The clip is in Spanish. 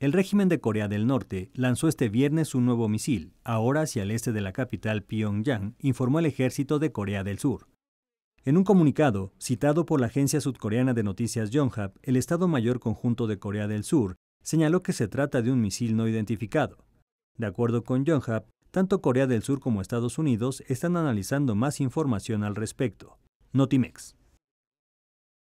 El régimen de Corea del Norte lanzó este viernes un nuevo misil, ahora hacia el este de la capital Pyongyang, informó el ejército de Corea del Sur. En un comunicado, citado por la agencia sudcoreana de noticias Yonhap, el Estado Mayor Conjunto de Corea del Sur señaló que se trata de un misil no identificado. De acuerdo con Yonhap, tanto Corea del Sur como Estados Unidos están analizando más información al respecto. Notimex.